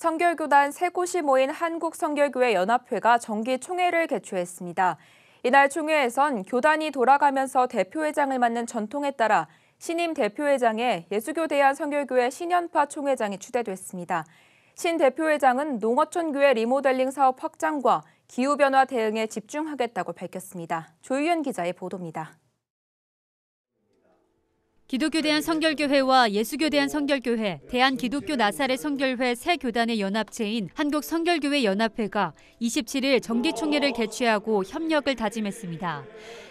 성결교단 세 곳이 모인 한국성결교회 연합회가 정기 총회를 개최했습니다. 이날 총회에선 교단이 돌아가면서 대표회장을 맡는 전통에 따라 신임 대표회장에 예수교 대한성결교회 신현파 총회장이 추대됐습니다. 신 대표회장은 농어촌교회 리모델링 사업 확장과 기후변화 대응에 집중하겠다고 밝혔습니다. 조유현 기자의 보도입니다. 기독교 대한 성결교회와 예수교 대한 성결교회, 대한 기독교 나사렛 성결회 세 교단의 연합체인 한국 성결교회 연합회가 27일 정기총회를 개최하고 협력을 다짐했습니다.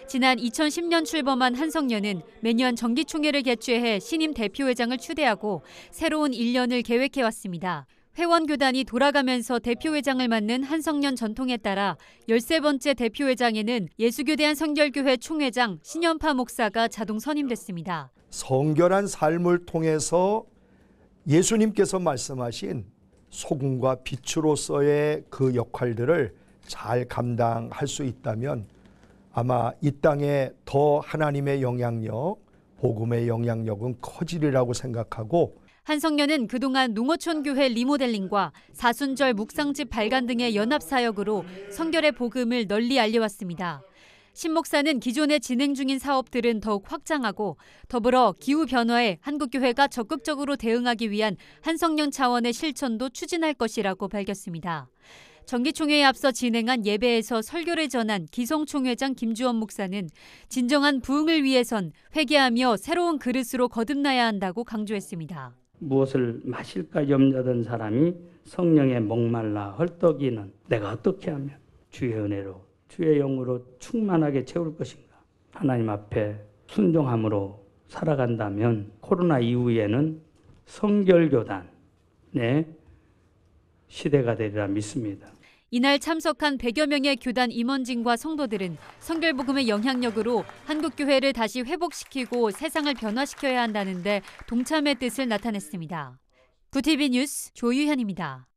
지난 2010년 출범한 한성년은 매년 정기총회를 개최해 신임 대표회장을 추대하고 새로운 1년을 계획해 왔습니다. 회원 교단이 돌아가면서 대표회장을 맡는 한성년 전통에 따라 13번째 대표회장에는 예수교대한 성결교회 총회장 신연파 목사가 자동 선임됐습니다. 성결한 삶을 통해서 예수님께서 말씀하신 소금과 빛으로서의 그 역할들을 잘 감당할 수 있다면 아마 이 땅에 더 하나님의 영향력, 복음의 영향력은 커지리라고 생각하고 한성년은 그동안 농어촌 교회 리모델링과 사순절 묵상집 발간 등의 연합 사역으로 성결의 복음을 널리 알려왔습니다. 신 목사는 기존에 진행 중인 사업들은 더욱 확장하고 더불어 기후 변화에 한국 교회가 적극적으로 대응하기 위한 한성년 차원의 실천도 추진할 것이라고 밝혔습니다. 정기총회에 앞서 진행한 예배에서 설교를 전한 기성총회장 김주원 목사는 진정한 부흥을 위해선 회개하며 새로운 그릇으로 거듭나야 한다고 강조했습니다. 무엇을 마실까 염려던 사람이 성령에 목말라 헐떡이는 내가 어떻게 하면 주의 은혜로 주의 영으로 충만하게 채울 것인가 하나님 앞에 순종함으로 살아간다면 코로나 이후에는 성결교단의 시대가 되리라 믿습니다. 이날 참석한 100여 명의 교단 임원진과 성도들은 성결복음의 영향력으로 한국교회를 다시 회복시키고 세상을 변화시켜야 한다는데 동참의 뜻을 나타냈습니다. 구TV 뉴스 조유현입니다.